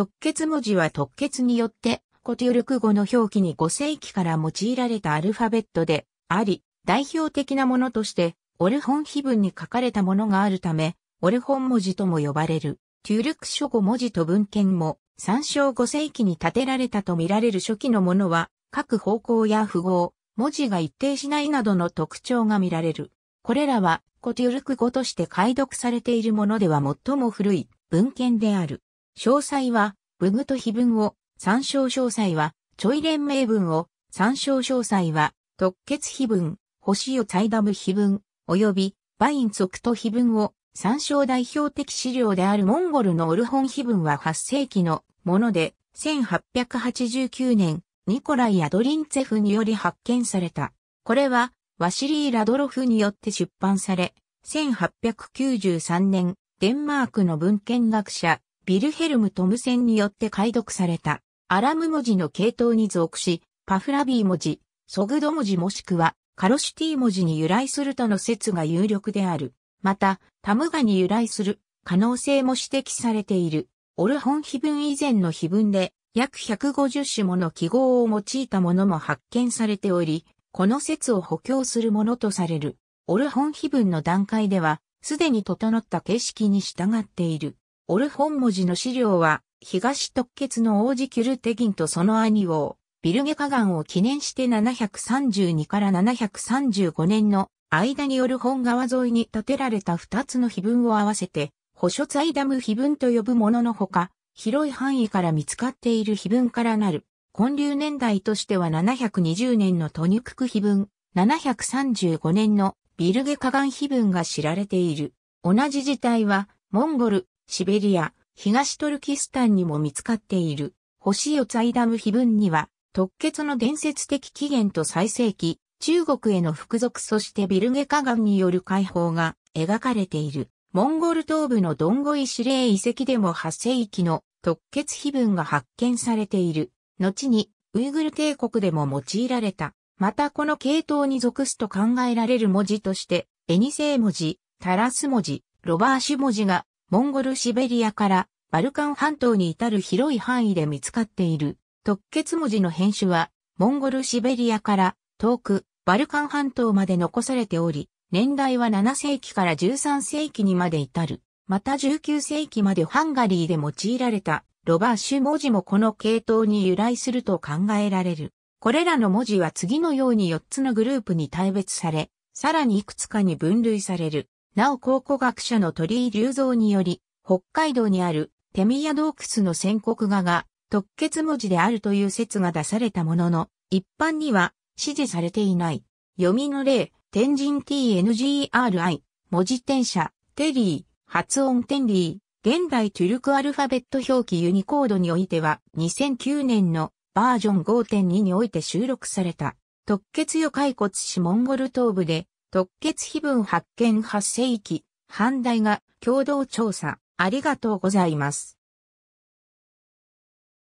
特決文字は特決によって、固ル力語の表記に5世紀から用いられたアルファベットであり、代表的なものとして、オルホン碑文に書かれたものがあるため、オルホン文字とも呼ばれる、トゥルク書語文字と文献も、参照5世紀に建てられたとみられる初期のものは、各方向や符号、文字が一定しないなどの特徴が見られる。これらは、コテュルク語として解読されているものでは最も古い文献である。詳細は、ブグと碑文を、参照詳細は、ちょい連名文を、参照詳細は、特決碑文、星をイダム碑文、及び、バイン族と碑文を、参照代表的資料であるモンゴルのオルホン碑文は8世紀のもので、1889年、ニコライ・アドリンツェフにより発見された。これは、ワシリー・ラドロフによって出版され、1893年、デンマークの文献学者、ビルヘルム・トムセンによって解読された、アラム文字の系統に属し、パフラビー文字、ソグド文字もしくは、カロシティ文字に由来するとの説が有力である。また、タムガに由来する可能性も指摘されている。オルホン碑文以前の碑文で、約150種もの記号を用いたものも発見されており、この説を補強するものとされる。オルホン碑文の段階では、すでに整った形式に従っている。オルン文字の資料は、東特決の王子キュルテギンとその兄王、ビルゲカガンを記念して732から735年の間にオル本川沿いに建てられた2つの碑文を合わせて、保書イダム碑文と呼ぶもののほか、広い範囲から見つかっている碑文からなる、建立年代としては720年のトニュクク碑文、735年のビルゲカガン碑文が知られている。同じ時代は、モンゴル、シベリア、東トルキスタンにも見つかっている。星よ財ダム碑文には、特決の伝説的起源と最盛期、中国への服属そしてビルゲガンによる解放が描かれている。モンゴル東部のドンゴイ司令遺跡でも8世紀の特決碑文が発見されている。後にウイグル帝国でも用いられた。またこの系統に属すと考えられる文字として、エニセイ文字、タラス文字、ロバーシュ文字がモンゴルシベリアからバルカン半島に至る広い範囲で見つかっている。特結文字の変種は、モンゴルシベリアから遠くバルカン半島まで残されており、年代は7世紀から13世紀にまで至る。また19世紀までハンガリーで用いられたロバーシュ文字もこの系統に由来すると考えられる。これらの文字は次のように4つのグループに大別され、さらにいくつかに分類される。なお考古学者の鳥居隆造により、北海道にある手宮洞窟の宣告画が特決文字であるという説が出されたものの、一般には支持されていない。読みの例、天神 TNGRI、文字転写、テリー、発音テンリー、現代トゥルクアルファベット表記ユニコードにおいては2009年のバージョン5.2において収録された。特決予解骨死モンゴル東部で特決碑文発見発生期、反大が共同調査、ありがとうございます。